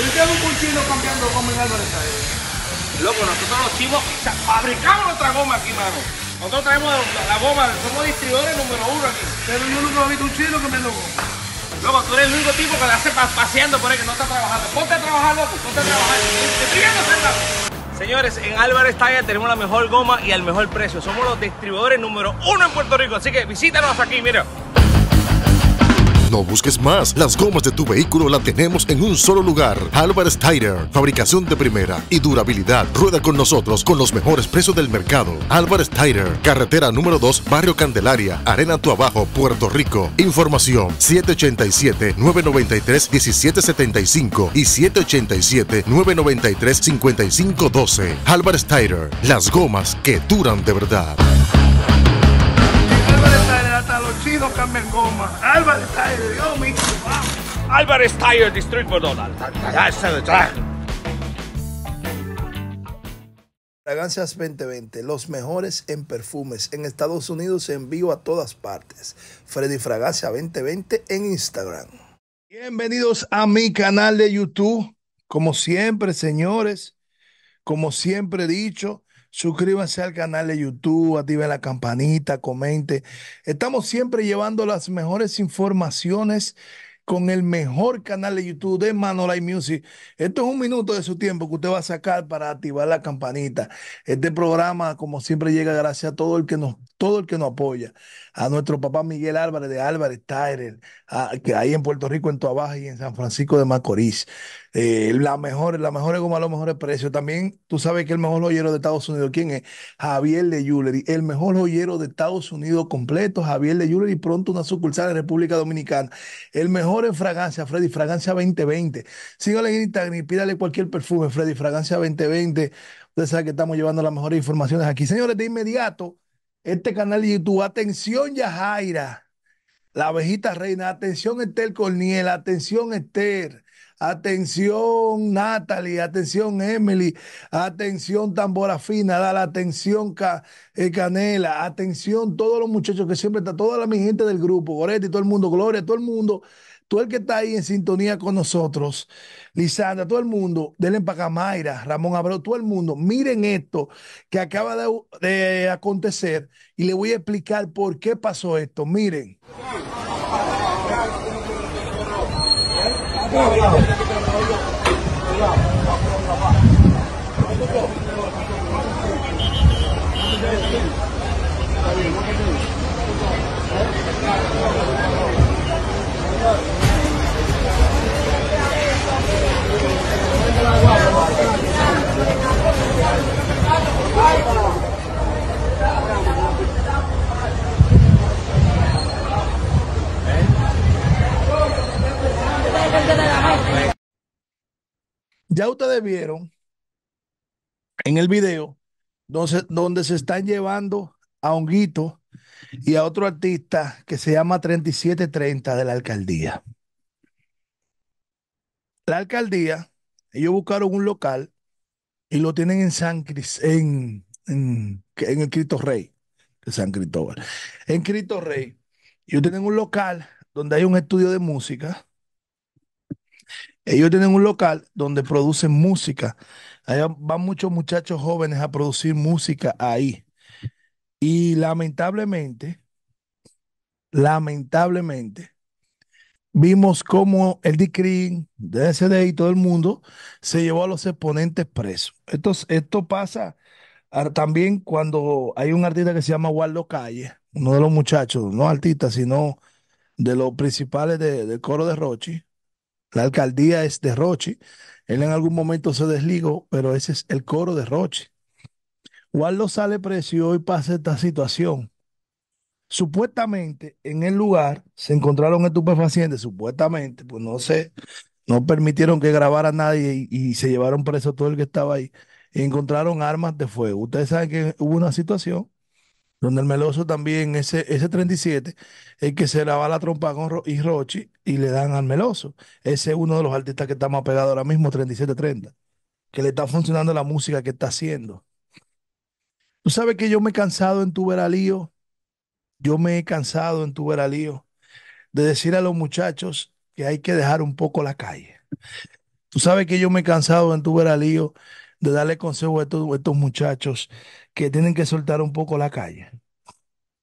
Usted es un chino cambiando goma en Álvarez Loco, nosotros los chivos fabricamos nuestra goma aquí, mano. Nosotros traemos la, goma, somos distribuidores número uno aquí. Pero yo nunca he visto un chino cambiando goma. Loco, tú eres el único tipo que la hace paseando por ahí, que no está trabajando. Ponte a trabajar, loco, ponte a trabajar. Señores, en Álvarez Talla tenemos la mejor goma y al mejor precio. Somos los distribuidores número uno en Puerto Rico, así que visítanos aquí, mira. No busques más. Las gomas de tu vehículo las tenemos en un solo lugar. Álvarez Tire. Fabricación de primera y durabilidad. Rueda con nosotros con los mejores precios del mercado. Álvarez Tire. Carretera número 2, Barrio Candelaria. Arena Tu Abajo, Puerto Rico. Información 787-993-1775 y 787-993-5512. Álvarez Tire. Las gomas que duran de verdad. Álvarez hasta los cambian gomas. Álvarez Tire District está detrás! Fragancias 2020, los mejores en perfumes en Estados Unidos envío a todas partes. Freddy Fragancia 2020 en Instagram. Bienvenidos a mi canal de YouTube. Como siempre, señores, como siempre he dicho, suscríbanse al canal de YouTube, activen la campanita, comente. Estamos siempre llevando las mejores informaciones con el mejor canal de YouTube de Manolay Music. Esto es un minuto de su tiempo que usted va a sacar para activar la campanita. Este programa, como siempre, llega gracias a todo el que nos, todo el que nos apoya. A nuestro papá Miguel Álvarez de Álvarez Tyler, que hay en Puerto Rico, en Tuabaja y en San Francisco de Macorís. Eh, la mejor, la mejor es como a los mejores precios. También tú sabes que el mejor joyero de Estados Unidos, ¿quién es? Javier de Jewelry, el mejor joyero de Estados Unidos completo, Javier de Jewelry, pronto una sucursal en República Dominicana. El mejor mejores fragancias, Freddy, Fragancia 2020. Síguele en Instagram y pídale cualquier perfume, Freddy, Fragancia 2020. Usted sabe que estamos llevando las mejores informaciones aquí. Señores, de inmediato, este canal de YouTube, atención Yajaira, la abejita reina, atención Esther Corniel, atención Esther. Atención Natalie, atención Emily, atención Tambora Fina, da atención eh, Canela, atención todos los muchachos que siempre está, toda la mi gente del grupo, Goretti, todo el mundo, Gloria, todo el mundo Tú, el que está ahí en sintonía con nosotros, Lisandra, todo el mundo, denle para acá, Ramón abro, todo el mundo, miren esto que acaba de, de acontecer y le voy a explicar por qué pasó esto. Miren. Ya ustedes vieron en el video donde, donde se están llevando a Honguito y a otro artista que se llama 3730 de la alcaldía. La alcaldía, ellos buscaron un local y lo tienen en San Cristóbal, en, en, en, el Cristo Rey, de San Cristóbal. En Cristo Rey, ellos tienen un local donde hay un estudio de música ellos tienen un local donde producen música. Allá van muchos muchachos jóvenes a producir música ahí. Y lamentablemente, lamentablemente, vimos cómo el ese DSD y todo el mundo se llevó a los exponentes presos. Esto, esto pasa ah, también cuando hay un artista que se llama Waldo Calle, uno de los muchachos, no artistas, sino de los principales del coro de Rochi, la alcaldía es de Roche. Él en algún momento se desligó, pero ese es el coro de ¿Cuál lo sale precio y pasa esta situación. Supuestamente en el lugar se encontraron estupefacientes, supuestamente, pues no sé, no permitieron que grabara a nadie y, se llevaron preso todo el que estaba ahí. Y encontraron armas de fuego. Ustedes saben que hubo una situación donde el Meloso también, ese, ese 37, el que se lava la trompa con Ro- y Rochi y le dan al Meloso. Ese es uno de los artistas que estamos más pegado ahora mismo, 3730, que le está funcionando la música que está haciendo. Tú sabes que yo me he cansado en tu veralío, yo me he cansado en tu veralío de decir a los muchachos que hay que dejar un poco la calle. Tú sabes que yo me he cansado en tu veralío de darle consejo a estos muchachos que tienen que soltar un poco la calle,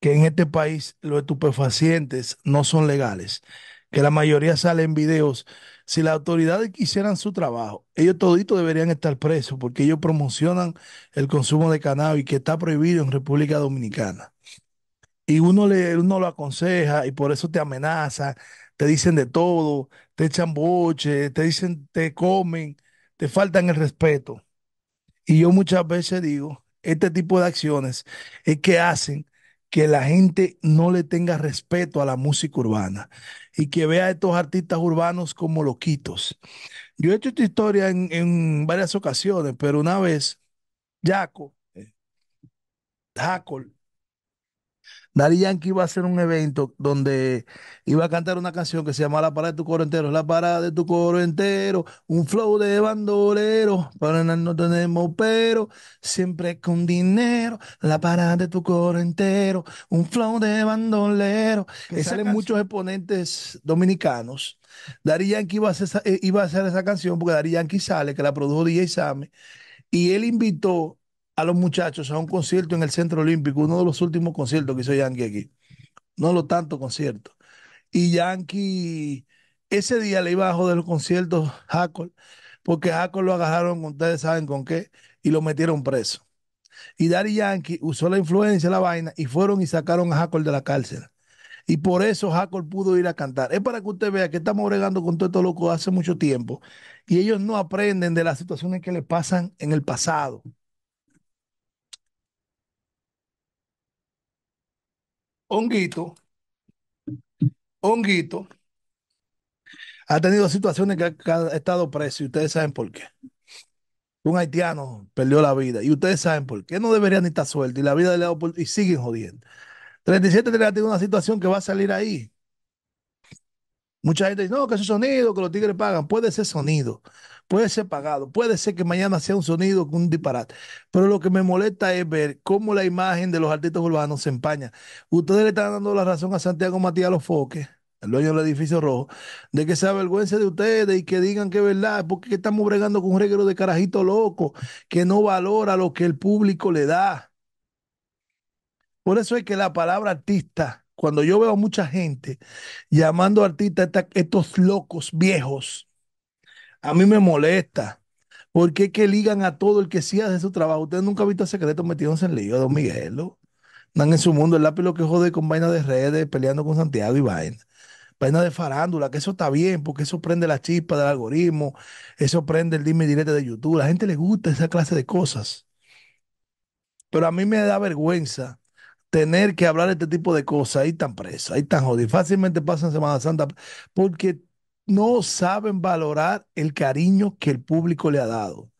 que en este país los estupefacientes no son legales, que la mayoría salen videos. Si las autoridades quisieran su trabajo, ellos toditos deberían estar presos porque ellos promocionan el consumo de cannabis que está prohibido en República Dominicana. Y uno, le, uno lo aconseja y por eso te amenaza, te dicen de todo, te echan boche, te dicen, te comen, te faltan el respeto. Y yo muchas veces digo, este tipo de acciones es que hacen que la gente no le tenga respeto a la música urbana y que vea a estos artistas urbanos como loquitos. Yo he hecho esta historia en, varias ocasiones, pero una vez, Jaco, Jaco, eh, Dari Yankee iba a hacer un evento donde iba a cantar una canción que se llama La parada de tu coro entero, la parada de tu coro entero, un flow de bandolero, para no tenemos pero, siempre con dinero, la parada de tu coro entero, un flow de bandolero. Y salen muchos exponentes dominicanos. Dari Yankee iba a, hacer esa, eh, iba a hacer esa canción porque Dari Yankee sale, que la produjo DJ Same, y él invitó a los muchachos a un concierto en el Centro Olímpico, uno de los últimos conciertos que hizo Yankee aquí. No lo tanto concierto. Y Yankee ese día le iba a de los conciertos Hackol, porque Hackol lo agarraron, ustedes saben con qué, y lo metieron preso. Y Daddy Yankee usó la influencia, la vaina, y fueron y sacaron a Jacol de la cárcel. Y por eso Jacol pudo ir a cantar. Es para que usted vea que estamos bregando con todo esto loco hace mucho tiempo. Y ellos no aprenden de las situaciones que les pasan en el pasado. Honguito, Honguito, ha tenido situaciones que ha, estado preso y ustedes saben por qué. Un haitiano perdió la vida y ustedes saben por qué. No deberían estar sueltos y la vida de ha y siguen jodiendo. 37 tiene una situación que va a salir ahí. Mucha gente dice, no, que ese sonido, que los tigres pagan. Puede ser sonido, puede ser pagado, puede ser que mañana sea un sonido, con un disparate. Pero lo que me molesta es ver cómo la imagen de los artistas urbanos se empaña. Ustedes le están dando la razón a Santiago Matías Lofoque, el dueño del edificio rojo, de que se avergüence de ustedes y que digan que es verdad, porque estamos bregando con un reguero de carajito loco que no valora lo que el público le da. Por eso es que la palabra artista cuando yo veo a mucha gente llamando a artistas estos locos viejos, a mí me molesta. Porque es que ligan a todo el que sí hace su trabajo. Ustedes nunca han visto Secretos metidos en lío, Don Miguel. Van en su mundo el lápiz lo que jode con vaina de redes, peleando con Santiago y vaina. Vaina de farándula, que eso está bien, porque eso prende la chispa del algoritmo, eso prende el dime directo de YouTube. La gente le gusta esa clase de cosas. Pero a mí me da vergüenza tener que hablar este tipo de cosas, ahí están presos, ahí están jodidos. Fácilmente pasan Semana Santa porque no saben valorar el cariño que el público le ha dado.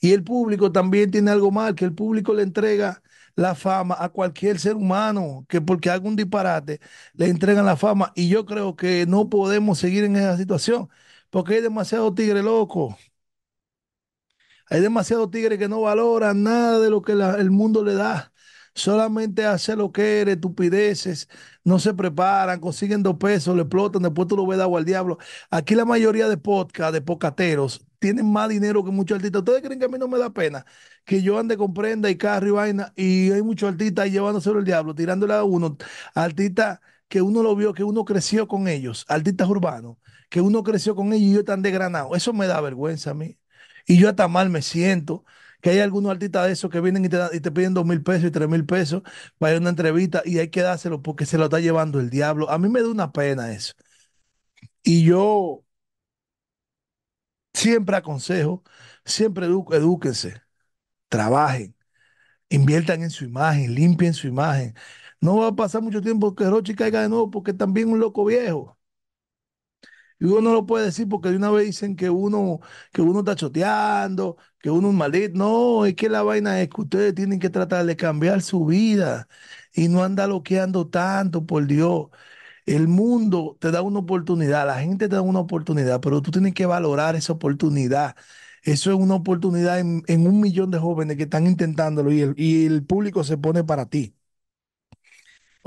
Y el público también tiene algo mal, que el público le entrega la fama a cualquier ser humano, que porque haga un disparate le entregan la fama. Y yo creo que no podemos seguir en esa situación, porque hay demasiado tigre loco. Hay demasiado tigre que no valora nada de lo que el mundo le da solamente hace lo que eres, estupideces, no se preparan, consiguen dos pesos, le explotan, después tú lo ves agua al diablo. Aquí la mayoría de podcast, de pocateros tienen más dinero que muchos artistas. ¿Ustedes creen que a mí no me da pena que yo ande con prenda y carro y vaina y hay muchos artistas ahí llevándoselo el diablo, tirándole a uno, artistas que uno lo vio, que uno creció con ellos, artistas urbanos, que uno creció con ellos y yo tan desgranado. Eso me da vergüenza a mí. Y yo hasta mal me siento que hay algunos artistas de esos que vienen y te, piden dos mil pesos y tres mil pesos para ir a una entrevista y hay que dárselo porque se lo está llevando el diablo. A mí me da una pena eso. Y yo siempre aconsejo, siempre eduquense trabajen, inviertan en su imagen, limpien su imagen. No va a pasar mucho tiempo que Rochi caiga de nuevo porque también un loco viejo. Y uno no lo puede decir porque de una vez dicen que uno, que uno está choteando, que uno es malito. No, es que la vaina es que ustedes tienen que tratar de cambiar su vida y no andar loqueando tanto, por Dios. El mundo te da una oportunidad, la gente te da una oportunidad, pero tú tienes que valorar esa oportunidad. Eso es una oportunidad en, un millón de jóvenes que están intentándolo y el público se pone para ti.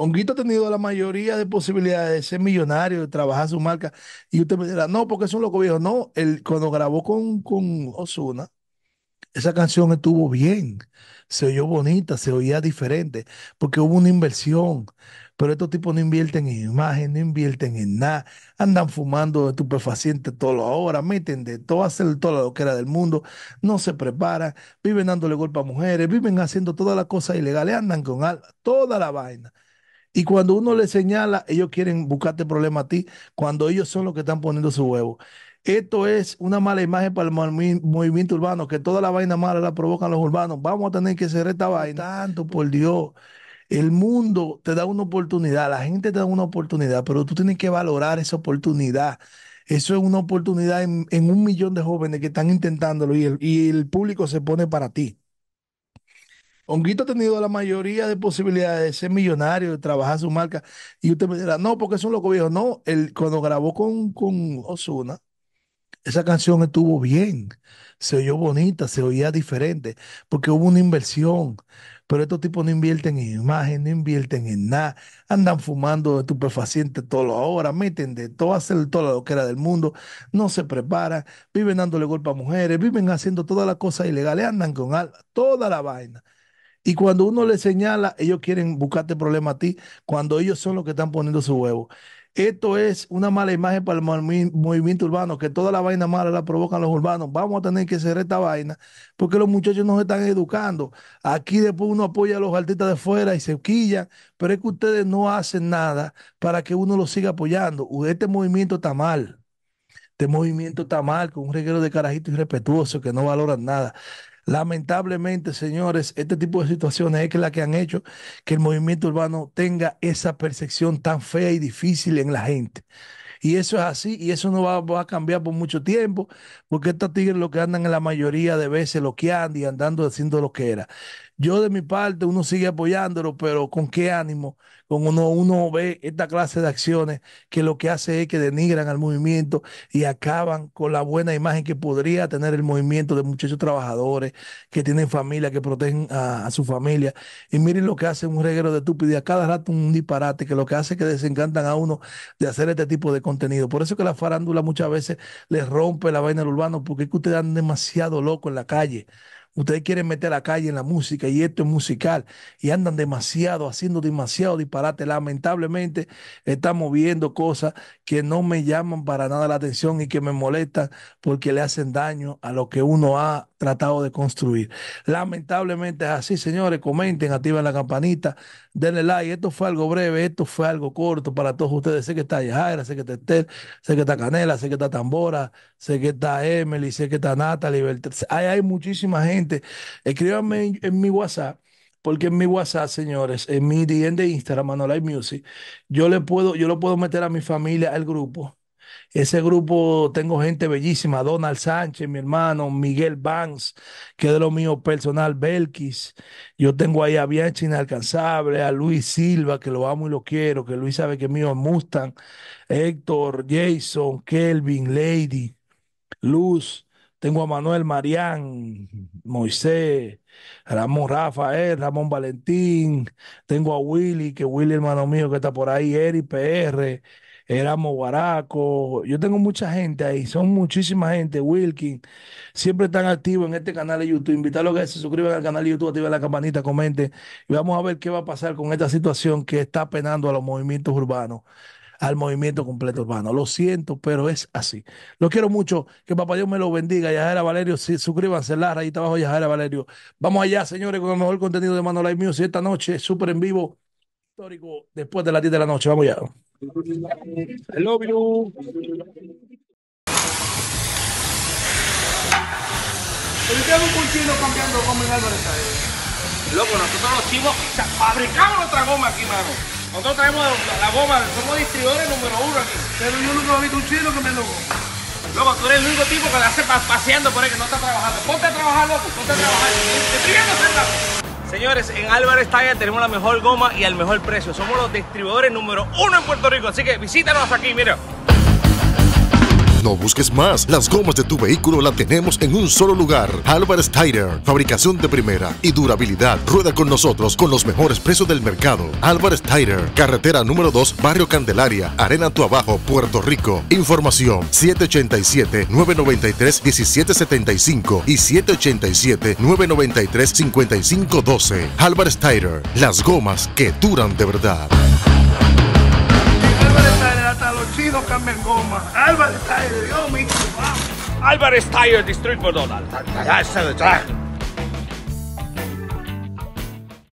Honguito ha tenido la mayoría de posibilidades de ser millonario, de trabajar su marca. Y usted me dirá, no, porque es un loco viejo. No, él, cuando grabó con, con Osuna, esa canción estuvo bien, se oyó bonita, se oía diferente, porque hubo una inversión. Pero estos tipos no invierten en imagen, no invierten en nada. Andan fumando estupefacientes todo lo ahora, meten de todo, todo toda la era del mundo, no se preparan, viven dándole golpe a mujeres, viven haciendo todas las cosas ilegales, andan con toda la vaina. Y cuando uno le señala, ellos quieren buscarte problema a ti, cuando ellos son los que están poniendo su huevo. Esto es una mala imagen para el movimiento urbano, que toda la vaina mala la provocan los urbanos. Vamos a tener que cerrar esta vaina. Tanto, pues. por Dios. El mundo te da una oportunidad, la gente te da una oportunidad, pero tú tienes que valorar esa oportunidad. Eso es una oportunidad en, un millón de jóvenes que están intentándolo y el público se pone para ti. Honguito ha tenido la mayoría de posibilidades de ser millonario, de trabajar su marca. Y usted me dirá, no, porque es un loco viejo. No, él, cuando grabó con, con Osuna, esa canción estuvo bien, se oyó bonita, se oía diferente, porque hubo una inversión. Pero estos tipos no invierten en imagen, no invierten en nada. Andan fumando estupefacientes todos los horas, meten de todo, hacen toda la era del mundo, no se preparan, viven dándole golpe a mujeres, viven haciendo todas las cosas ilegales, andan con toda la vaina. Y cuando uno le señala, ellos quieren buscarte problema a ti, cuando ellos son los que están poniendo su huevo. Esto es una mala imagen para el movimiento urbano, que toda la vaina mala la provocan los urbanos. Vamos a tener que cerrar esta vaina porque los muchachos nos están educando. Aquí después uno apoya a los artistas de fuera y se quillan, pero es que ustedes no hacen nada para que uno los siga apoyando. Este movimiento está mal. Este movimiento está mal con un reguero de carajitos irrespetuosos que no valoran nada. Lamentablemente, señores, este tipo de situaciones es la que han hecho que el movimiento urbano tenga esa percepción tan fea y difícil en la gente. Y eso es así, y eso no va, a cambiar por mucho tiempo, porque estos tigres lo que andan en la mayoría de veces lo que andan y andando haciendo lo que era. Yo de mi parte, uno sigue apoyándolo, pero ¿con qué ánimo? Con uno, uno ve esta clase de acciones que lo que hace es que denigran al movimiento y acaban con la buena imagen que podría tener el movimiento de muchachos trabajadores que tienen familia, que protegen a, su familia. Y miren lo que hace un reguero de tupi, y a cada rato un disparate que lo que hace es que desencantan a uno de hacer este tipo de contenido. Por eso es que la farándula muchas veces les rompe la vaina al urbano porque es que ustedes dan demasiado loco en la calle. Ustedes quieren meter la calle en la música y esto es musical y andan demasiado, haciendo demasiado disparate. Lamentablemente estamos viendo cosas que no me llaman para nada la atención y que me molestan porque le hacen daño a lo que uno ha tratado de construir. Lamentablemente es así, señores. Comenten, activen la campanita, denle like. Esto fue algo breve, esto fue algo corto para todos ustedes. Sé que está Yajaira, sé que está Estel, sé que está Canela, sé que está Tambora, sé que está Emily, sé que está Natalie. Hay, muchísima gente. Escríbanme en, mi WhatsApp porque en mi WhatsApp, señores, en mi DM de Instagram, Manolai Music, yo le puedo, yo lo puedo meter a mi familia, al grupo, ese grupo, tengo gente bellísima, Donald Sánchez, mi hermano, Miguel Banks, que es de lo mío personal, Belkis. Yo tengo ahí a Bianchi Inalcanzable, a Luis Silva, que lo amo y lo quiero, que Luis sabe que es mío, Mustang, Héctor, Jason, Kelvin, Lady, Luz. Tengo a Manuel Marián, Moisés, Ramón Rafael, Ramón Valentín. Tengo a Willy, que Willy, hermano mío, que está por ahí, Eri PR. Éramos Guaraco, yo tengo mucha gente ahí, son muchísima gente, Wilkin, siempre están activos en este canal de YouTube, invitarlos a que se suscriban al canal de YouTube, activen la campanita, comenten y vamos a ver qué va a pasar con esta situación que está penando a los movimientos urbanos al movimiento completo urbano. Lo siento, pero es así. Lo quiero mucho. Que papá Dios me lo bendiga. Yajera Valerio, sí, suscríbanse, ahí está abajo, Yajera Valerio. Vamos allá, señores, con el mejor contenido de Manolay Music esta noche, súper en vivo, histórico, después de las 10 de la noche. Vamos allá. Hello, love you. Pero tengo un cuchillo cambiando goma en Álvarez Loco, nosotros los chivos fabricamos nuestra goma aquí, mano. Nosotros traemos la goma, somos distribuidores número uno aquí. Pero yo nunca he visto un chino cambiando goma. Loco, tú eres el único tipo que la hace paseando por ahí que no está trabajando. Ponte a trabajar, loco, ponte a trabajar. Estoy viendo, Señores, en Álvarez Talla tenemos la mejor goma y al mejor precio. Somos los distribuidores número uno en Puerto Rico, así que visítanos aquí, mira. No busques más. Las gomas de tu vehículo la tenemos en un solo lugar. Álvarez Tire. Fabricación de primera y durabilidad. Rueda con nosotros con los mejores precios del mercado. Álvarez Tire. Carretera número 2, Barrio Candelaria. Arena Tu Abajo, Puerto Rico. Información 787-993-1775 y 787-993-5512. Álvarez Tire. Las gomas que duran de verdad. No Carmen Goma. Álvarez Tire, Dios mío. Álvarez Donald.